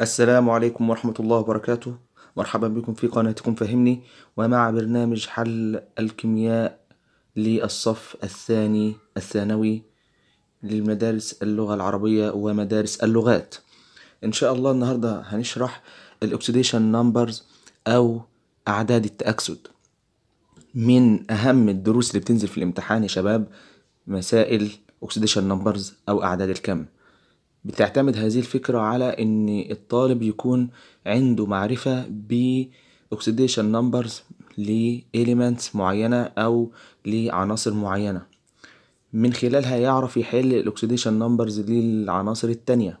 السلام عليكم ورحمة الله وبركاته مرحبا بكم في قناتكم فهمني ومع برنامج حل الكيمياء للصف الثاني الثانوي للمدارس اللغة العربية ومدارس اللغات إن شاء الله النهاردة هنشرح الأكسديشن نمبرز أو أعداد التأكسد من أهم الدروس اللي بتنزل في الامتحان يا شباب مسائل اوكسيديشن نمبرز أو أعداد الكم. بتعتمد هذه الفكرة على إن الطالب يكون عنده معرفة ب اوكسيديشن نمبرز لاليمنتس معينة أو لعناصر معينة. من خلالها يعرف يحل الاكسديشن نمبرز للعناصر التانية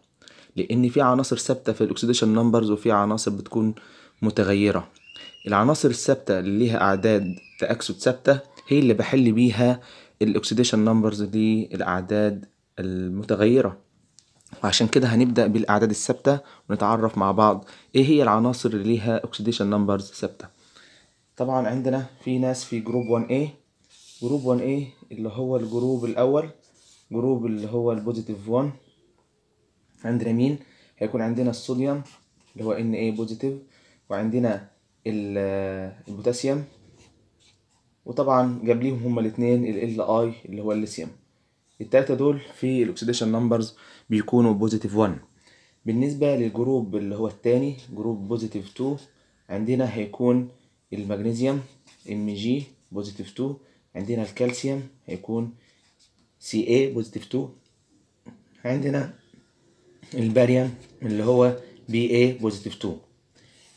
لأن في عناصر ثابتة في الاكسديشن نمبرز وفي عناصر بتكون متغيرة العناصر الثابتة اللي ليها أعداد تأكسد ثابتة هي اللي بحل بيها الأكسديشن نمبرز دي الاعداد المتغيرة وعشان كده هنبدأ بالأعداد الثابتة ونتعرف مع بعض إيه هي العناصر اللي ليها أكسديشن نمبرز ثابتة طبعا عندنا في ناس في جروب 1A جروب 1A اللي هو الجروب الأول جروب اللي هو البوزيتيف 1 عندنا مين؟ هيكون عندنا الصوديوم اللي هو ان ايه بوزيتيف وعندنا البوتاسيوم وطبعا جاب ليهم هما الاثنين ال ال اي اللي هو الليثيوم التلاتة دول في الاكسديشن نمبرز بيكونوا بوزيتيف 1 بالنسبة للجروب اللي هو الثاني جروب بوزيتيف 2 عندنا هيكون المغنيسيوم ام جي بوزيتيف 2 عندنا الكالسيوم هيكون سي اي بوزيتيف 2 عندنا الباريوم اللي هو بي اي بوزيتيف 2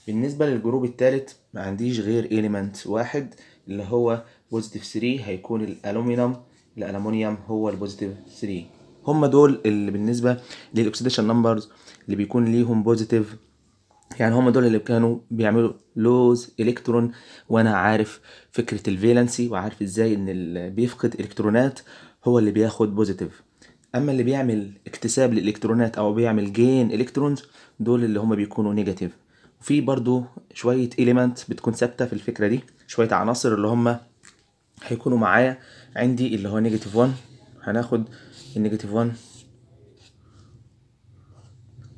بالنسبة للجروب التالت ما عنديش غير إيليمنت واحد اللي هو بوزيتيف 3 هيكون الألومنيوم الألومنيوم هو البوزيتيف 3 هم دول اللي بالنسبة للأكسيديشن نمبرز اللي بيكون ليهم بوزيتيف يعني هم دول اللي كانوا بيعملوا لوز الكترون وانا عارف فكره الفيلنسي وعارف ازاي ان اللي بيفقد الكترونات هو اللي بياخد بوزيتيف اما اللي بيعمل اكتساب للالكترونات او بيعمل جين الكترونز دول اللي هم بيكونوا نيجاتيف وفي برضو شوية إيليمنت بتكون ثابتة في الفكرة دي شوية عناصر اللي هما هيكونوا معايا عندي اللي هو نيجاتيف 1 هناخد النيجاتيف 1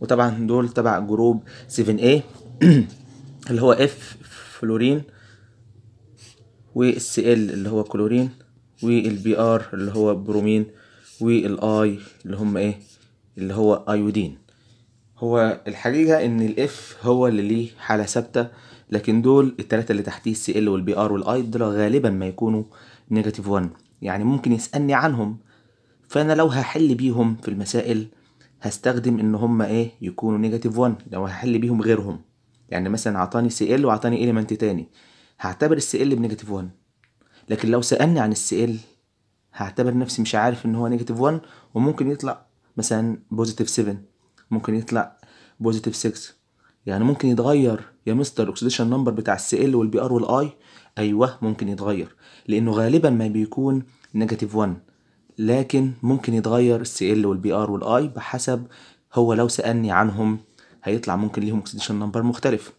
وطبعا دول تبع جروب 7A اللي هو اف فلورين والسي ال اللي هو كلورين والبي ار اللي هو برومين والاي اللي هم ايه اللي هو ايودين هو الحقيقة ان الاف هو اللي ليه حالة ثابتة لكن دول التلاتة اللي تحتيه السي ال والبي ار والاي دول غالبا ما يكونوا نيجاتيف 1 يعني ممكن يسألني عنهم فانا لو هحل بيهم في المسائل هستخدم ان هما ايه يكونوا نيجاتيف 1 لو هحل بيهم غيرهم يعني مثلا عطاني سي ال وعطاني إيليمنت تاني هعتبر السي ال بنيجاتيف 1 لكن لو سألني عن السي ال هعتبر نفسي مش عارف ان هو نيجاتيف 1 وممكن يطلع مثلا بوزيتيف 7 ممكن يطلع بوزيتيف 6 يعني ممكن يتغير يا مستر الاكسيديشن نمبر بتاع السي ال والبي ار والاي ايوه ممكن يتغير لانه غالبا ما بيكون نيجاتيف 1 لكن ممكن يتغير السي ال والبي ار والاي بحسب هو لو سالني عنهم هيطلع ممكن ليهم اكسديشن نمبر مختلف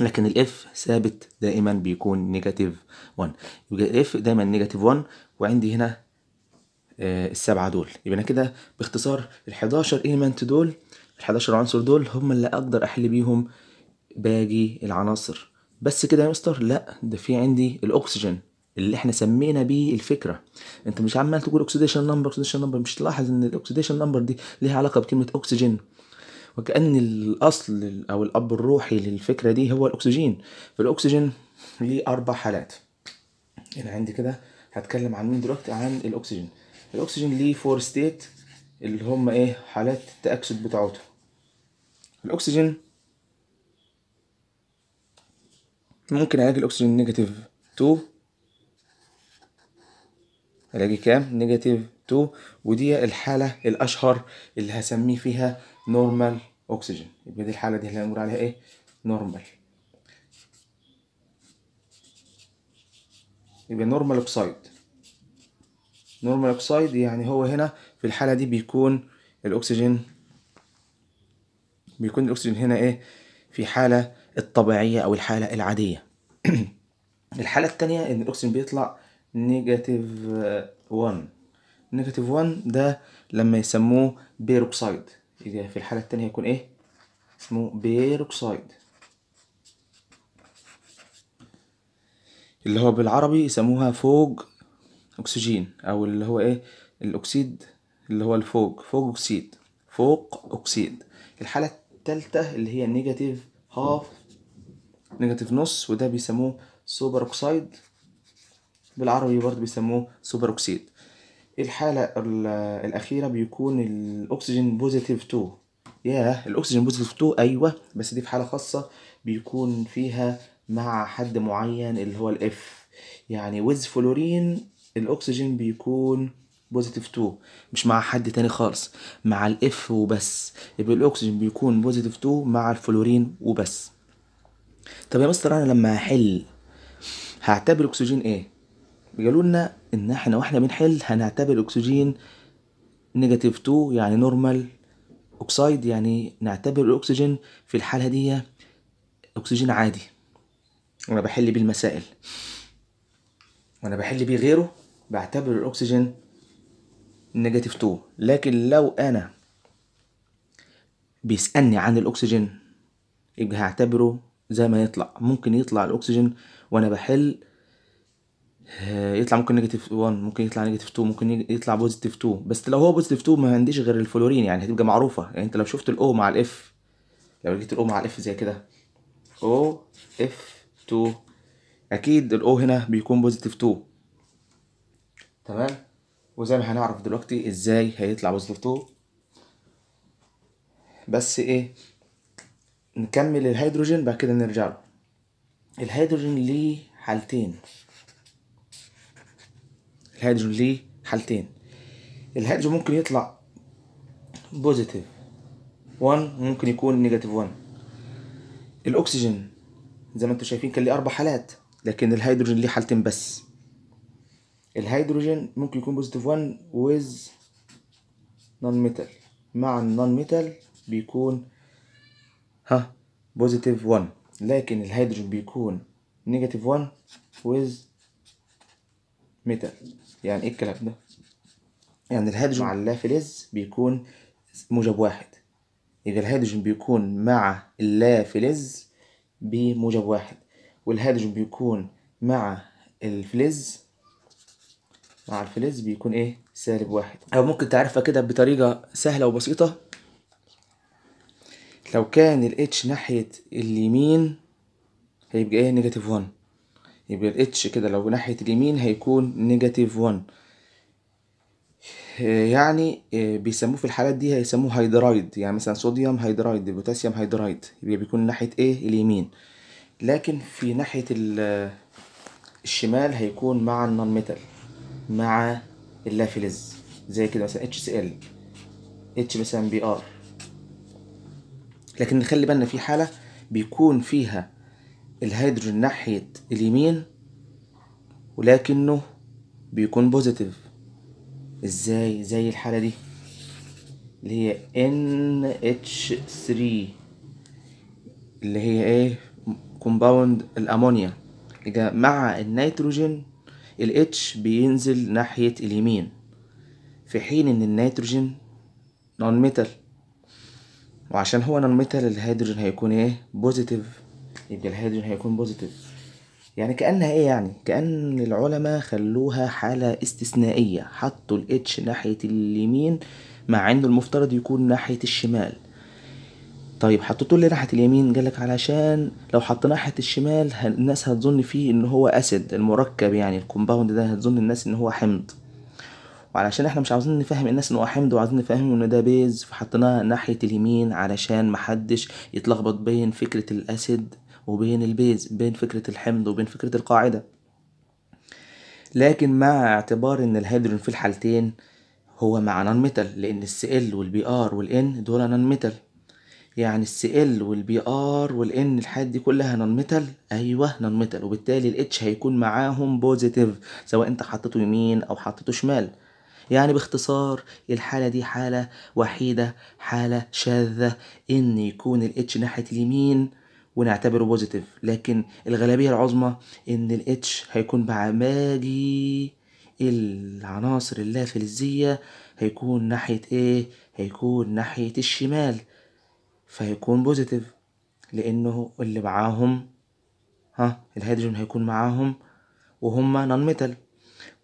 لكن الاف ثابت دائما بيكون نيجاتيف 1 يبقى الاف دايما نيجاتيف 1 وعندي هنا آه، السبعه دول يبقى انا كده باختصار ال11 ايليمنت دول ال11 عنصر دول هم اللي اقدر احل بيهم باقي العناصر بس كده يا مستر لا ده في عندي الاكسجين اللي احنا سمينا بيه الفكره انت مش عمال تقول اكسديشن نمبر اكسديشن نمبر مش تلاحظ ان الاكسديشن نمبر دي ليها علاقه بكلمه اكسجين وكأن الأصل أو الأب الروحي للفكرة دي هو الأكسجين فالأكسجين ليه أربع حالات انا عندي كده هتكلم عن مين دلوقتي عن الأكسجين الأكسجين ليه فور ستيت اللي هم ايه حالات التأكسد بتاعتهم الأكسجين ممكن علاج الأكسجين نيجاتيف 2 علاجي كام؟ نيجاتيف 2 ودي الحالة الأشهر اللي هسميه فيها نورمال أكسجين يبقى دي الحالة دي اللي هنقول عليها ايه؟ نورمال يبقى نورمال أوكسايد نورمال اوكسايد يعني هو هنا في الحالة دي بيكون الاكسجين بيكون الاكسجين هنا ايه في حالة الطبيعية او الحالة العادية الحالة التانية ان الاكسجين بيطلع نيجاتيف 1 نيجاتيف 1 ده لما يسموه بيروكسايد إذا في الحالة التانية يكون ايه اسمه بيروكسايد اللي هو بالعربي يسموها فوج اكسجين او اللي هو ايه الاكسيد اللي هو الفوق فوق اكسيد فوق اكسيد الحاله الثالثه اللي هي نيجاتيف هاف نيجاتيف نص وده بيسموه سوبر اوكسايد بالعربي برضه بيسموه سوبر اوكسيد الحالة الأخيرة بيكون الأكسجين بوزيتيف 2 ياه الأكسجين بوزيتيف 2 أيوه بس دي في حالة خاصة بيكون فيها مع حد معين اللي هو الإف يعني ويز فلورين الاكسجين بيكون بوزيتيف 2 مش مع حد تاني خالص مع الاف وبس يبقى الاكسجين بيكون بوزيتيف 2 مع الفلورين وبس طب يا مستر انا لما هحل هعتبر الاكسجين ايه قالوا لنا ان احنا واحنا بنحل هنعتبر الاكسجين نيجاتيف 2 يعني نورمال اوكسايد يعني نعتبر الاكسجين في الحاله دي اكسجين عادي وانا بحل بيه المسائل وانا بحل بيه غيره بعتبر الاكسجين نيجاتيف 2 لكن لو انا بيسالني عن الاكسجين يبقى هعتبره زي ما يطلع ممكن يطلع الاكسجين وانا بحل آه، يطلع ممكن نيجاتيف 1 ممكن يطلع نيجاتيف 2 ممكن يطلع بوزيتيف 2 بس لو هو بوزيتيف 2 ما عنديش غير الفلورين يعني هتبقى معروفه يعني انت لو شفت الاو مع الاف لو لقيت الاو مع الاف زي كده او اف 2 اكيد الاو هنا بيكون بوزيتيف 2 تمام وزي ما هنعرف دلوقتي ازاي هيطلع بوزيتيف 2 بس ايه نكمل الهيدروجين بعد كده نرجع له الهيدروجين ليه حالتين الهيدروجين ليه حالتين الهيدروجين ممكن يطلع بوزيتيف 1 وممكن يكون نيجاتيف 1 الاكسجين زي ما انتم شايفين كان ليه اربع حالات لكن الهيدروجين ليه حالتين بس الهيدروجين ممكن يكون بوزيتيف 1 ويز نون ميتال مع النون ميتال بيكون ها بوزيتيف 1 لكن الهيدروجين بيكون نيجاتيف 1 ويز ميتال يعني ايه الكلام ده يعني الهيدروجين مع اللافلز بيكون موجب واحد اذا الهيدروجين بيكون مع اللافلز بموجب واحد والهدج بيكون مع الفلز مع الفلز بيكون ايه سالب واحد او ممكن تعرفها كده بطريقة سهلة وبسيطة لو كان الاتش ناحية اليمين هيبقى ايه نيجاتيف وان يبقى الاتش كده لو ناحية اليمين هيكون نيجاتيف وان يعني آه، بيسموه في الحالات دي هيسموه هيدرايد يعني مثلا صوديوم هيدرايد بوتاسيوم هيدرايد يبقى بيكون ناحية ايه اليمين لكن في ناحية الشمال هيكون مع النون ميتال مع اللافلز زي كده مثلا اتش سي ال اتش مثلا بي ار لكن نخلي بالنا في حالة بيكون فيها الهيدروجين ناحية اليمين ولكنه بيكون بوزيتيف ازاي زي الحالة دي اللي هي NH3 اللي هي ايه كومباوند الامونيا مع النيتروجين الاتش بينزل ناحية اليمين في حين ان النيتروجين نون ميتال وعشان هو نون ميتال الهيدروجين هيكون ايه بوزيتيف يبقى الهيدروجين هيكون بوزيتيف يعني كانها ايه يعني كان العلماء خلوها حاله استثنائيه حطوا الاتش ناحيه اليمين مع انه المفترض يكون ناحيه الشمال طيب حطيته ليه ناحيه اليمين قال لك علشان لو حطيناه ناحيه الشمال الناس هتظن فيه ان هو اسيد المركب يعني الكومباوند ده هتظن الناس ان هو حمض وعلشان احنا مش عاوزين نفهم الناس ان هو حمض وعاوزين نفهمهم ان ده بيز فحطيناه ناحيه اليمين علشان محدش يتلخبط بين فكره الاسيد وبين البيز بين فكره الحمض وبين فكره القاعده لكن مع اعتبار ان الهيدروجين في الحالتين هو مع نون ميتال لان السي ال والبي ار والان دول نون ميتال يعني السي ال والبي ار والان الحاجات دي كلها نون ميتال ايوه نون ميتال وبالتالي الاتش هيكون معاهم بوزيتيف سواء انت حطيته يمين او حطيته شمال يعني باختصار الحالة دي حالة وحيدة حالة شاذة إن يكون الاتش ناحية اليمين ونعتبره بوزيتيف لكن الغالبية العظمى إن الاتش هيكون مع العناصر اللافلزية هيكون ناحية إيه؟ هيكون ناحية الشمال فهيكون بوزيتيف لانه اللي معاهم ها الهيدروجين هيكون معاهم وهم نون ميتال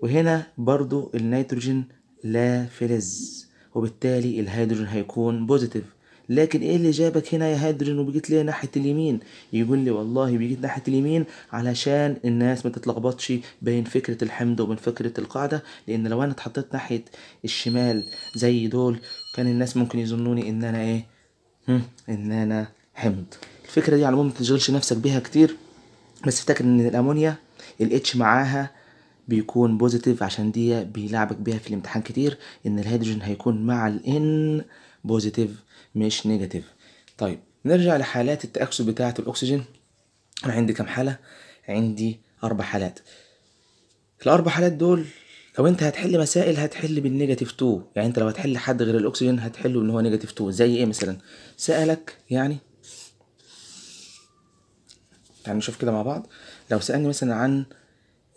وهنا برضو النيتروجين لا فلز وبالتالي الهيدروجين هيكون بوزيتيف لكن ايه اللي جابك هنا يا هيدروجين وبيجيت ليه ناحيه اليمين يقول لي والله بيجيت ناحيه اليمين علشان الناس ما تتلخبطش بين فكره الحمض وبين فكره القاعده لان لو انا اتحطيت ناحيه الشمال زي دول كان الناس ممكن يظنوني ان انا ايه ان انا حمض الفكره دي على العموم ما تشغلش نفسك بيها كتير بس افتكر ان الامونيا الاتش معاها بيكون بوزيتيف عشان دي بيلعبك بيها في الامتحان كتير ان الهيدروجين هيكون مع الان بوزيتيف مش نيجاتيف طيب نرجع لحالات التاكسد بتاعه الاكسجين انا عندي كام حاله عندي اربع حالات الاربع حالات دول لو انت هتحل مسائل هتحل بالنيجاتيف 2 يعني انت لو هتحل حد غير الاكسجين هتحله ان هو نيجاتيف 2 زي ايه مثلا سالك يعني يعني نشوف كده مع بعض لو سالني مثلا عن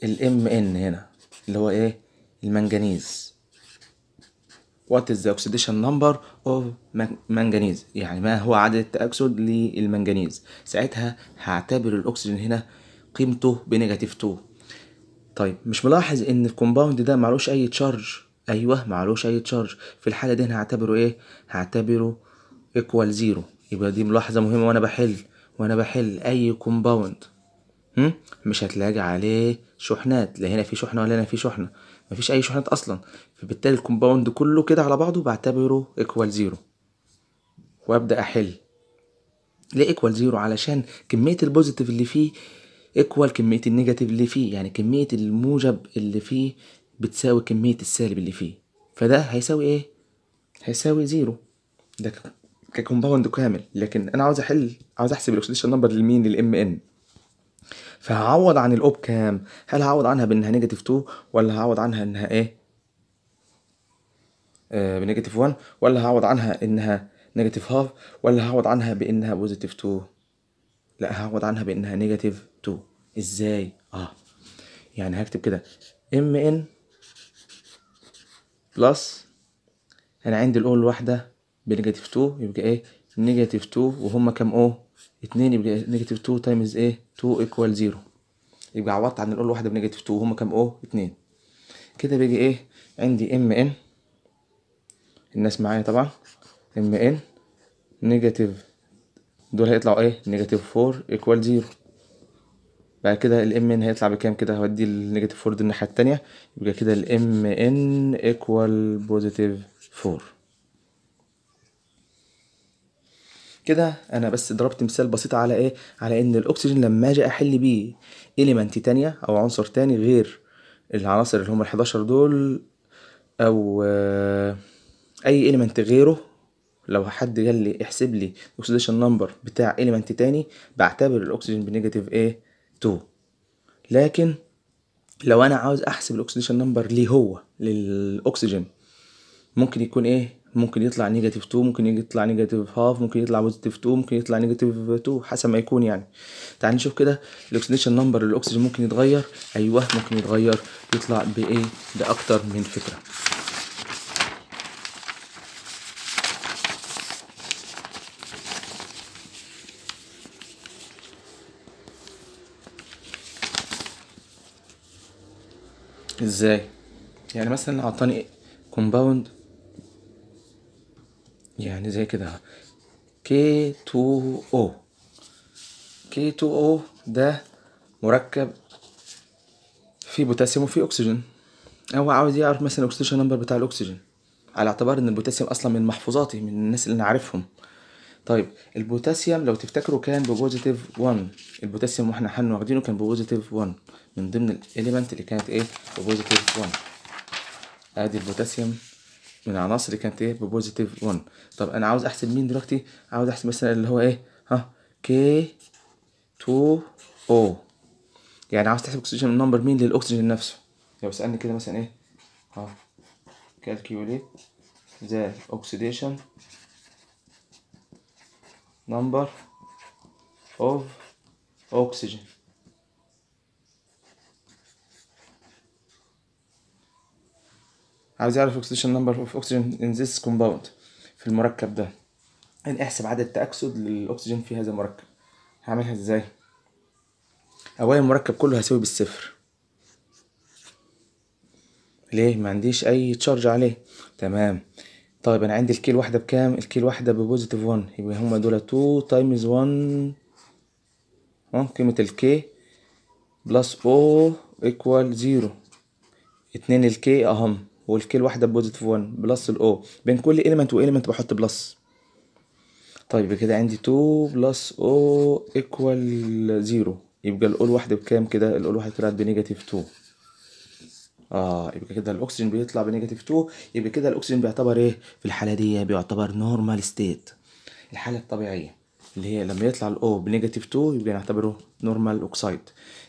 الام ان هنا اللي هو ايه المنجنيز وات از the oxidation number of manganese يعني ما هو عدد التأكسد للمنجنيز ساعتها هعتبر الأكسجين هنا قيمته بنيجاتيف 2 طيب مش ملاحظ ان الكومباوند ده معلوش اي تشارج ايوه معلوش اي تشارج في الحاله دي هعتبره ايه هعتبره ايكوال زيرو يبقى دي ملاحظه مهمه وانا بحل وانا بحل اي كومباوند مش هتلاقي عليه شحنات لا هنا في شحنه ولا هنا في شحنه مفيش اي شحنات اصلا فبالتالي الكومباوند كله كده على بعضه بعتبره ايكوال زيرو وابدا احل ليه ايكوال زيرو علشان كميه البوزيتيف اللي فيه ايكوال كميه النيجاتيف اللي فيه يعني كميه الموجب اللي فيه بتساوي كميه السالب اللي فيه فده هيساوي ايه هيساوي زيرو ده ككومباوند كامل لكن انا عاوز احل عاوز احسب الاكسديشن نمبر لمين للام ان فهعوض عن الاوب كام هل هعوض عنها بانها نيجاتيف 2 ولا هعوض عنها انها ايه آه، بنيجاتيف 1 ولا هعوض عنها انها نيجاتيف هاف ولا هعوض عنها بانها بوزيتيف 2 لا هعوض عنها بانها نيجاتيف ازاي اه يعني هكتب كده ام ان بلس انا عندي الاو الواحده بنيجاتيف 2 يبقى ايه نيجاتيف 2 وهما كام او 2 يبقى نيجاتيف 2 تايمز ايه 2 ايكوال 0 يبقى عوضت عن الاول واحده بنيجاتيف 2 وهما كام او 2 كده بيجي ايه عندي ام ان الناس معايا طبعا ام ان نيجاتيف دول هيطلعوا ايه نيجاتيف 4 ايكوال 0 بعد كده الام ان هيطلع بكام كده هودي النيجاتيف 4 دي الناحيه التانيه يبقى كده الام ان ايكوال بوزيتيف 4 كده انا بس ضربت مثال بسيط على ايه على ان الاكسجين لما اجي احل بيه اليمنت تانية او عنصر تاني غير العناصر اللي هم ال11 دول او آه، اي اليمنت غيره لو حد قال لي احسب لي الاكسيديشن نمبر بتاع اليمنت تاني بعتبر الاكسجين بنيجاتيف ايه 2 لكن لو انا عاوز احسب الاكسديشن نمبر ليه هو للاكسجين ممكن يكون ايه ممكن يطلع نيجاتيف 2 ممكن يطلع نيجاتيف هاف ممكن يطلع بوزيتيف 2 ممكن يطلع نيجاتيف 2 حسب ما يكون يعني تعال نشوف كده الاكسديشن نمبر للاكسجين ممكن يتغير ايوه ممكن يتغير يطلع بايه باكتر من فكره ازاي يعني مثلا اعطاني كومباوند يعني زي كده K2O K2O ده مركب فيه بوتاسيوم وفيه اكسجين هو عاوز يعرف مثلا الاكسجين نمبر بتاع الاكسجين على اعتبار ان البوتاسيوم اصلا من محفوظاتي من الناس اللي انا عارفهم طيب البوتاسيوم لو تفتكروا كان ببوزيتيف 1 البوتاسيوم واحنا حن واخدينه كان ببوزيتيف 1 من ضمن الاليمنت اللي كانت ايه ببوزيتيف 1 ادي البوتاسيوم من العناصر اللي كانت ايه ببوزيتيف 1 طب انا عاوز احسب مين دلوقتي عاوز احسب مثلا اللي هو ايه ها كي 2 او يعني عاوز تحسب اكسجين نمبر مين للاكسجين نفسه لو سالني كده مثلا ايه ها كالكيوليت ذا اوكسيديشن number of oxygen عاوز يعرف oxidation number of oxygen in this compound في المركب ده يعني احسب عدد التأكسد للأكسجين في هذا المركب هعملها ازاي أولا المركب كله هساوي بالصفر ليه ما عنديش أي تشارج عليه تمام طيب انا عندي الكيل واحده بكام الكيل واحده ببوزيتيف 1 يبقى هما دول 2 تايمز 1 قيمه الكي بلس او ايكوال 0 2 الكي اهم والكي الواحده بوزيتيف 1 بلس الاو بين كل اليمنت واليمنت بحط بلس طيب كده عندي 2 بلس او ايكوال 0 يبقى الاول واحده بكام كده الاول واحده طلعت بنيجاتيف 2 اه يبقى كده الاكسجين بيطلع بنيجاتيف 2 يبقى كده الاكسجين بيعتبر ايه في الحاله دي بيعتبر نورمال ستيت الحاله الطبيعيه اللي هي لما يطلع الاو بنيجاتيف 2 يبقى نعتبره نورمال اوكسايد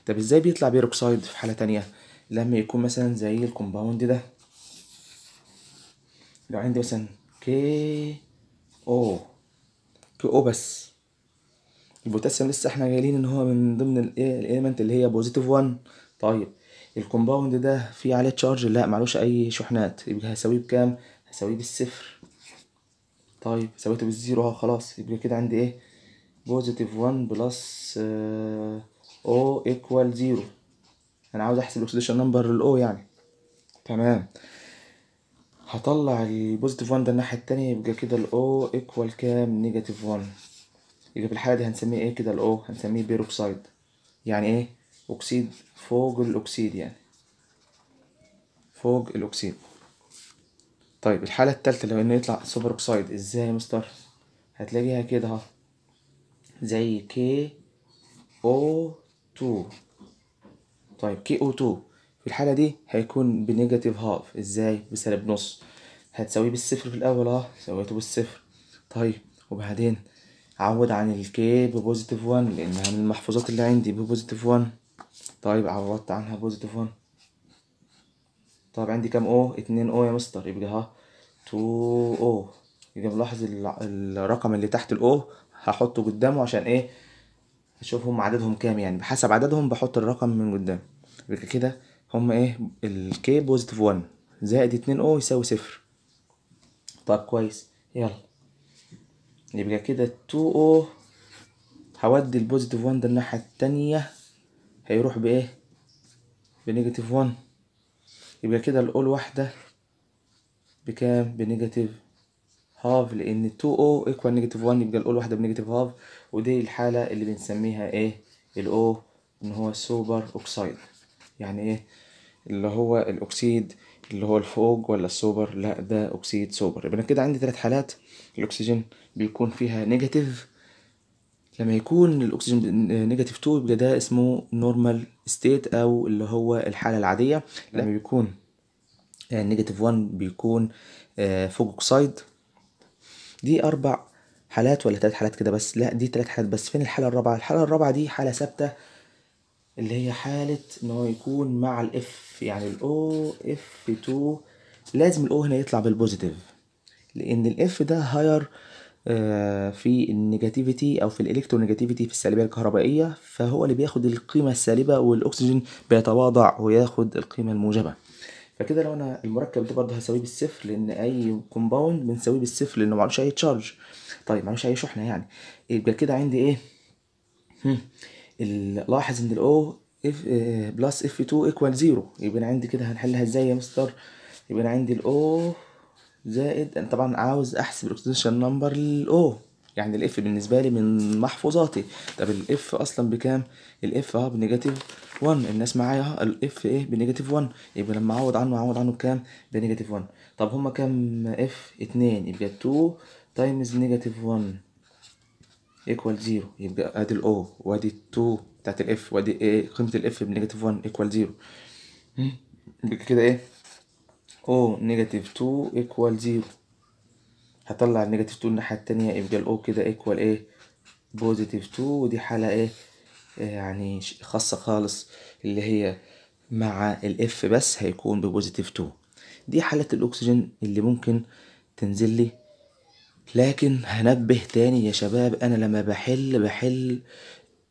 طب ازاي بيطلع بيروكسايد في حاله تانية لما يكون مثلا زي الكومباوند ده لو عندي مثلا كي او كي او بس البوتاسيوم لسه احنا قايلين ان هو من ضمن الاليمنت اللي هي بوزيتيف 1 طيب الكومباوند ده فيه عليه تشارج لا معلوش اي شحنات يبقى هساويه بكام هساويه بالصفر طيب سويته بالزيرو اهو خلاص يبقى كده عندي ايه بوزيتيف 1 بلس او ايكوال زيرو انا عاوز احسب الاكسديشن نمبر الاو يعني تمام هطلع البوزيتيف 1 ده الناحيه التانية يبقى كده الاو ايكوال كام نيجاتيف 1 يبقى في الحاله دي هنسميه ايه كده الاو هنسميه بيروكسايد يعني ايه أكسيد فوق الأكسيد يعني فوق الأكسيد طيب الحالة التالتة لو إنه يطلع سوبر أوكسايد إزاي يا مستر هتلاقيها كده زي كي أو تو طيب كي أو تو في الحالة دي هيكون بنيجاتيف هاف إزاي بسالب نص هتساويه بالصفر في الأول اه سويته بالصفر طيب وبعدين عوض عن الكي ببوزيتيف 1 لأنها من المحفوظات اللي عندي ببوزيتيف 1 طيب عوضت عنها بوزيتيف 1 طيب عندي كام او اتنين او يا مستر يبقى ها 2 او يبقى ملاحظ الرقم اللي تحت الاو هحطه قدامه عشان ايه اشوف هم عددهم كام يعني بحسب عددهم بحط الرقم من قدام يبقى كده هم ايه الكي بوزيتيف 1 زائد اتنين او يساوي صفر طب كويس يلا يبقى كده 2 او هودي البوزيتيف 1 ده الناحية التانية هيروح بايه بنيجاتيف 1 يبقى كده الاول واحده بكام بنيجاتيف هاف لان 2 او ايكوال نيجاتيف 1 يبقى الاول واحده بنيجاتيف هاف ودي الحاله اللي بنسميها ايه الاو ان هو سوبر اوكسايد يعني ايه اللي هو الاكسيد اللي هو الفوق ولا السوبر لا ده اكسيد سوبر يبقى كده عندي ثلاث حالات الاكسجين بيكون فيها نيجاتيف لما يكون الاكسجين نيجاتيف 2 يبقى ده اسمه نورمال ستيت او اللي هو الحاله العاديه لما بيكون آه، نيجاتيف 1 بيكون آه، فوق اكسايد دي اربع حالات ولا ثلاث حالات كده بس لا دي ثلاث حالات بس فين الحاله الرابعه الحاله الرابعه دي حاله ثابته اللي هي حاله ان هو يكون مع الاف يعني الاو اف 2 لازم الاو هنا يطلع بالبوزيتيف لان الاف ده هاير آه، في النيجاتيفيتي او في الالكترونيجاتيفيتي في السالبيه الكهربائيه فهو اللي بياخد القيمه السالبه والاكسجين بيتواضع وياخد القيمه الموجبه فكده لو انا المركب ده برضه هساويه بالصفر لان اي كومباوند بنساويه بالصفر لانه معلوش اي تشارج طيب معلوش اي شحنه يعني يبقى كده عندي ايه لاحظ ان الاو اف بلس اف 2 ايكوال زيرو يبقى انا عندي كده هنحلها ازاي يا مستر يبقى انا عندي الاو زائد انا طبعا عاوز احسب الاكسديشن نمبر للاو يعني الاف بالنسبه لي من محفوظاتي طب الاف اصلا بكام الاف اه بنيجاتيف 1 الناس معايا الاف ايه بنيجاتيف 1 يبقى لما اعوض عنه اعوض عنه بكام بنيجاتيف 1 طب هما كام اف 2 يبقى 2 تايمز نيجاتيف 1 ايكوال 0 يبقى ادي الاو وادي 2 بتاعت الاف وادي ايه قيمه الاف بنيجاتيف 1 ايكوال 0 يبقى كده ايه O نيجاتيف 2 ايكوال زيرو هطلع النيجاتيف 2 الناحية التانية يبقى الأو كده ايكوال ايه بوزيتيف 2 ودي حالة ايه, إيه يعني خاصة خالص اللي هي مع الاف بس هيكون ببوزيتيف 2 دي حالة الأكسجين اللي ممكن تنزل لي لكن هنبه تاني يا شباب أنا لما بحل بحل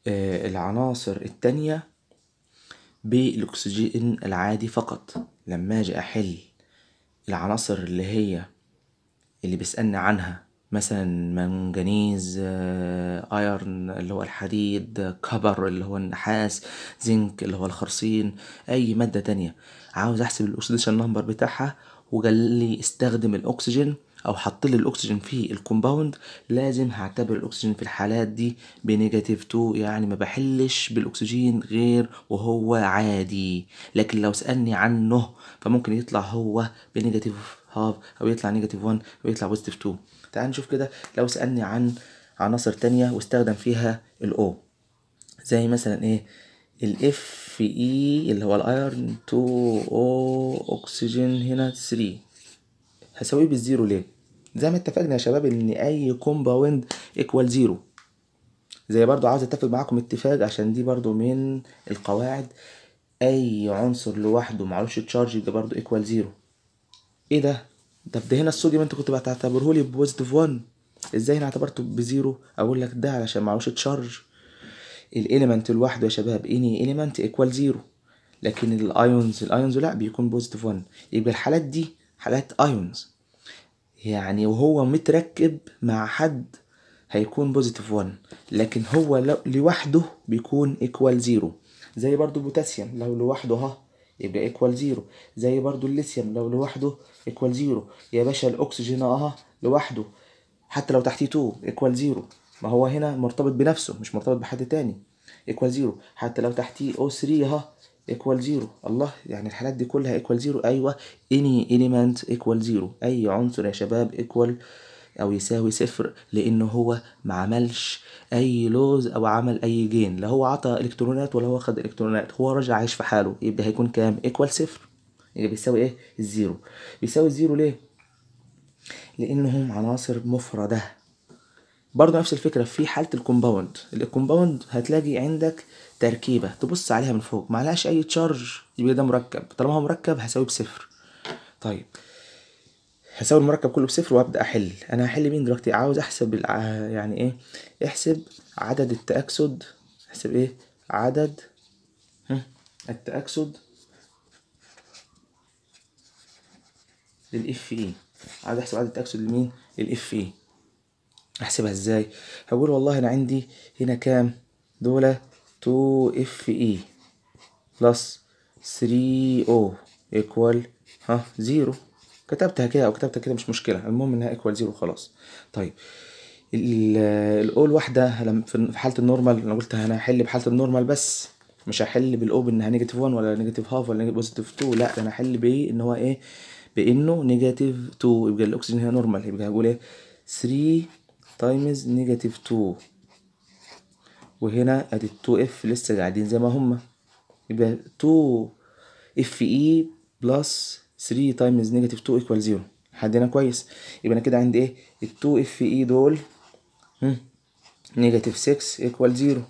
آه العناصر التانية بالأكسجين العادي فقط لما أجي أحل العناصر اللي هي اللي بيسألني عنها مثلا منجنيز ايرن آه، اللي هو الحديد كبر اللي هو النحاس زنك اللي هو الخرسين اي مادة تانية عاوز احسب الاكسيديشن نمبر بتاعها وقال لي استخدم الاكسجين او حط لي الاكسجين في الكومباوند لازم هعتبر الاكسجين في الحالات دي بنيجاتيف 2 يعني ما بحلش بالاكسجين غير وهو عادي لكن لو سالني عنه فممكن يطلع هو بنيجاتيف هاف او يطلع نيجاتيف 1 او يطلع بوزيتيف 2 تعال نشوف كده لو سالني عن عناصر تانية واستخدم فيها الاو زي مثلا ايه الاف اي e اللي هو الايرن 2 او اكسجين هنا 3 هساويه بالزيرو ليه زي ما اتفقنا يا شباب ان اي كومباوند ايكوال زيرو زي برضو عاوز اتفق معاكم اتفاق عشان دي برضو من القواعد اي عنصر لوحده معلوش تشارج يبقى برضو ايكوال زيرو ايه ده طب ده هنا الصوديوم انت كنت بتعتبرهولي بوزيتيف 1 ازاي هنا اعتبرته بزيرو اقول لك ده علشان معلوش تشارج الاليمنت لوحده يا شباب اني اليمنت ايكوال زيرو لكن الايونز الايونز لا بيكون بوزيتيف 1 يبقى الحالات دي حالات ايونز يعني وهو متركب مع حد هيكون بوزيتيف 1 لكن هو لوحده بيكون ايكوال زيرو زي برضو البوتاسيوم لو لوحده ها يبقى ايكوال زيرو زي برضو الليثيوم لو لوحده ايكوال زيرو يا باشا الاكسجين اه لوحده حتى لو تحتيه 2 ايكوال زيرو ما هو هنا مرتبط بنفسه مش مرتبط بحد تاني ايكوال زيرو حتى لو تحتيه او 3 ها ايكوال زيرو الله يعني الحالات دي كلها ايكوال زيرو ايوه اني element ايكوال زيرو اي عنصر يا شباب ايكوال او يساوي صفر لان هو ما عملش اي لوز او عمل اي جين لا هو عطى الكترونات ولا هو خد الكترونات هو رجع عايش في حاله يبقى هيكون كام ايكوال صفر يبقى يعني بيساوي ايه الزيرو بيساوي الزيرو ليه لانهم عناصر مفرده برضه نفس الفكره في حاله الكومباوند الكومباوند هتلاقي عندك تركيبه تبص عليها من فوق معلهاش اي تشارج يبقى ده مركب طالما هو مركب هساويه بصفر طيب هساوي المركب كله بصفر وابدا احل انا هحل مين دلوقتي عاوز احسب يعني ايه احسب عدد التاكسد احسب ايه عدد التاكسد للاف اي عاوز احسب عدد التاكسد لمين للاف اي احسبها ازاي هقول والله انا عندي هنا كام دولة 2 اف اي بلس 3 او ايكوال ها زيرو كتبتها كده او كتبتها كده مش مشكله المهم انها ايكوال زيرو خلاص طيب الاو الواحده لما في حاله النورمال انا قلت انا هحل بحاله النورمال بس مش هحل بالاو بانها نيجاتيف 1 ولا نيجاتيف هاف ولا بوزيتيف 2 لا انا هحل بايه ان هو ايه بانه نيجاتيف 2 يبقى الاكسجين هنا نورمال يبقى هقول ايه 3 تايمز نيجاتيف 2 وهنا ادي 2 اف لسه قاعدين زي ما هما يبقى 2 اف اي بلس 3 تايمز نيجاتيف 2 ايكوال 0 لحد هنا كويس يبقى انا كده عندي ايه ال 2 اف اي دول نيجاتيف 6 ايكوال 0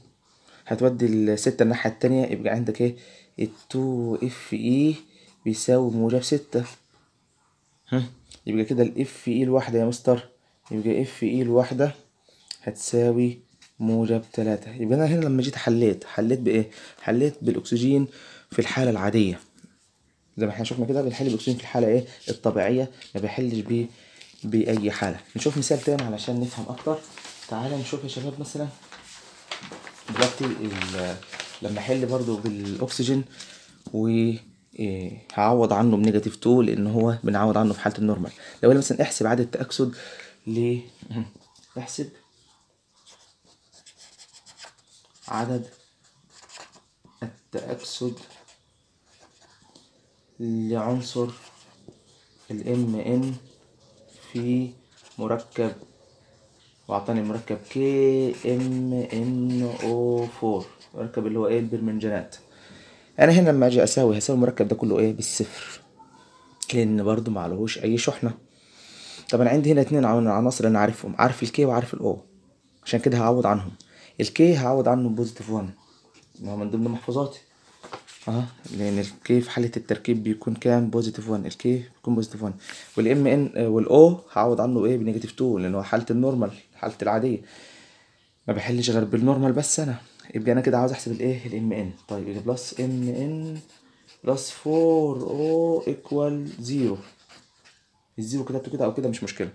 هتودي الستة الناحية التانية يبقى عندك ايه التو اف اي بيساوي موجب ستة يبقى كده الاف اي الواحدة يا مستر يبقى اف اي الواحدة هتساوي موجب تلاتة يبقى أنا هنا لما جيت حليت حليت بإيه؟ حليت بالأكسجين في الحالة العادية زي ما احنا شفنا كده بنحل بالأكسجين في الحالة إيه؟ الطبيعية ما بيحلش بيه بأي حالة نشوف مثال تاني علشان نفهم أكتر تعالى نشوف يا شباب مثلا دلوقتي لما أحل برضو بالأكسجين و إيه، هعوض عنه بنيجاتيف 2 لان هو بنعوض عنه في حاله النورمال لو انا مثلا احسب عدد التاكسد ل احسب عدد التأكسد لعنصر الام ان في مركب واعطاني مركب كي ام ان او 4 مركب اللي هو ايه البرمنجانات انا هنا لما اجي اساوي هساوي المركب ده كله ايه بالصفر لان برضو معلهوش اي شحنه طب انا عندي هنا اتنين عناصر انا عارفهم عارف الكي وعارف الاو عشان كده هعوض عنهم الكي هعوض عنه بوزيتيف 1 ما هو من ضمن محفظاتي اه لان الكي في حاله التركيب بيكون كام بوزيتيف 1 الكي بيكون بوزيتيف 1 والام ان والاو هعوض عنه ايه بنيجاتيف 2 لان هو حاله النورمال حاله العاديه ما بحلش غير بالنورمال بس انا يبقى انا كده عاوز احسب الايه الام ان طيب يبقى بلس ام ان بلس 4 او ايكوال 0 الزيرو كتبته كده او كده مش مشكله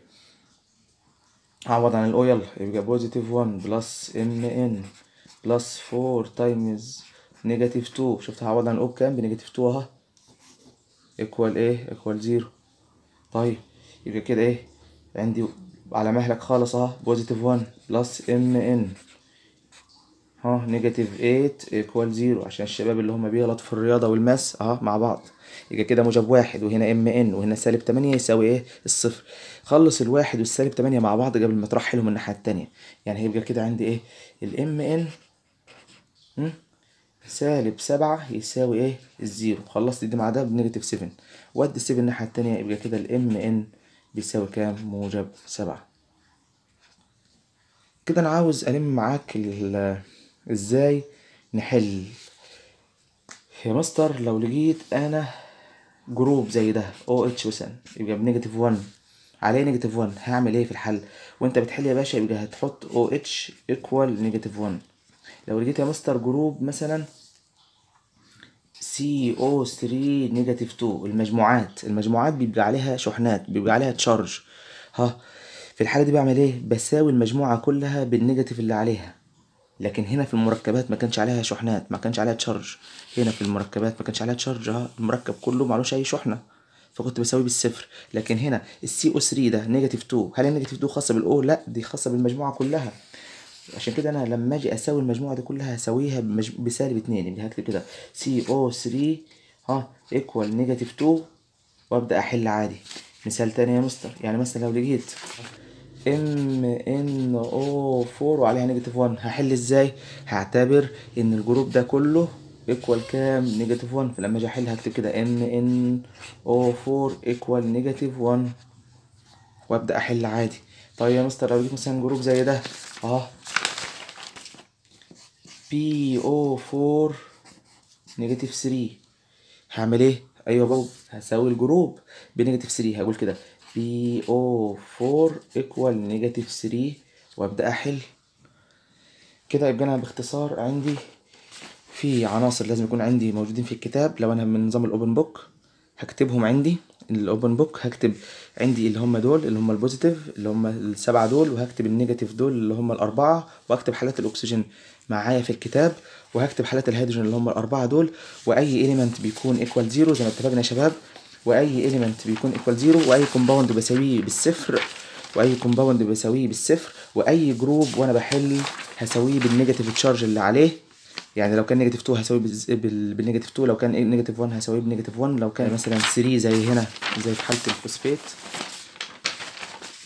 عوض عن الأو يلا يبقى بوزيتيف 1 بلس إم إن بلس فور تايمز نيجاتيف تو شفت هعوض عن الأو بكام بنيجاتيف تو أهو إيكوال إيه إيكوال زيرو طيب يبقى كده إيه عندي على مهلك خالص أهو بوزيتيف 1 بلس إم إن اهو نيجاتيف 8 ايكوال 0 عشان الشباب اللي هم بيغلط في الرياضه والماس اهو مع بعض يبقى كده موجب واحد وهنا ام ان وهنا سالب 8 يساوي ايه الصفر خلص الواحد والسالب 8 مع بعض قبل ما ترحلهم الناحيه الثانيه يعني هيبقى كده عندي ايه الام ان سالب 7 يساوي ايه الزيرو خلصت دي مع ده بنيجاتيف 7 وادي 7 الناحيه الثانيه يبقى كده الام ان بيساوي كام موجب 7 كده انا عاوز الم معاك ال ازاي نحل يا مستر لو لقيت انا جروب زي ده او اتش مثلا يبقى بنيجاتيف 1 عليه نيجاتيف 1 هعمل ايه في الحل وانت بتحل يا باشا يبقى هتحط او اتش ايكوال نيجاتيف 1 لو لقيت يا مستر جروب مثلا سي او 3 نيجاتيف 2 المجموعات المجموعات بيبقى عليها شحنات بيبقى عليها تشارج ها في الحاله دي بعمل ايه بساوي المجموعه كلها بالنيجاتيف اللي عليها لكن هنا في المركبات ما كانش عليها شحنات ما كانش عليها تشارج هنا في المركبات ما كانش عليها تشارج اه المركب كله معلوش اي شحنه فكنت بساويه بالصفر لكن هنا السي او 3 ده نيجاتيف 2 هل النيجاتيف 2 خاصه بالاو لا دي خاصه بالمجموعه كلها عشان كده انا لما اجي اساوي المجموعه دي كلها هساويها بسالب 2 يعني هكتب كده سي او 3 ها ايكوال نيجاتيف 2 وابدا احل عادي مثال تاني يا مستر يعني مثلا لو لقيت ام ان او 4 وعليها نيجاتيف 1 هحل ازاي هعتبر ان الجروب ده كله ايكوال كام نيجاتيف 1 فلما اجي احل هكتب كده ام ان او 4 ايكوال نيجاتيف 1 وابدا احل عادي طيب يا مستر لو جيت مثلا جروب زي ده اه بي او 4 نيجاتيف 3 هعمل ايه ايوه بابا هساوي الجروب بنيجاتيف 3 هقول كده BO4 ايكوال نيجاتيف 3 وابدا احل كده يبقى انا باختصار عندي في عناصر لازم يكون عندي موجودين في الكتاب لو انا من نظام الاوبن بوك هكتبهم عندي الاوبن بوك هكتب عندي اللي هم دول اللي هم البوزيتيف اللي هم السبعه دول وهكتب النيجاتيف دول اللي هم الاربعه وهكتب حالات الاكسجين معايا في الكتاب وهكتب حالات الهيدروجين اللي هم الاربعه دول واي إيليمنت بيكون ايكوال زيرو زي ما اتفقنا يا شباب واي element بيكون ايكوال زيرو واي كومباوند بساويه بالصفر واي كومباوند بساويه بالصفر واي جروب وانا بحل هساويه بالنيجاتيف تشارج اللي عليه يعني لو كان نيجاتيف 2 هساويه بالنيجاتيف 2 لو كان نيجاتيف 1 هساويه بنيجاتيف 1 لو كان مثلا 3 زي هنا زي في حاله الفوسفات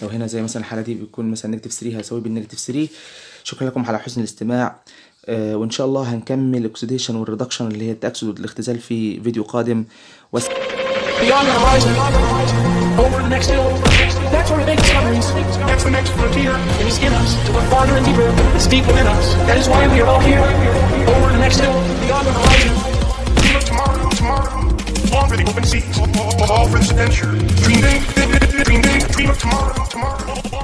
لو هنا زي مثلا الحاله دي بيكون مثلا نيجاتيف 3 هساويه بالنيجاتيف 3 شكرا لكم على حسن الاستماع آه وان شاء الله هنكمل الاكسديشن والريدكشن اللي هي التاكسد والاختزال في فيديو قادم وسلام beyond the horizon, over the next hill. That's where we make discoveries. That's the next frontier. It is in us to look farther and deeper. It's deep within us. That is why we are all here, over the next hill, beyond the horizon. We look tomorrow, tomorrow. Long for the open seas, all, for this adventure. Dream, big, dream, big. dream of tomorrow, tomorrow.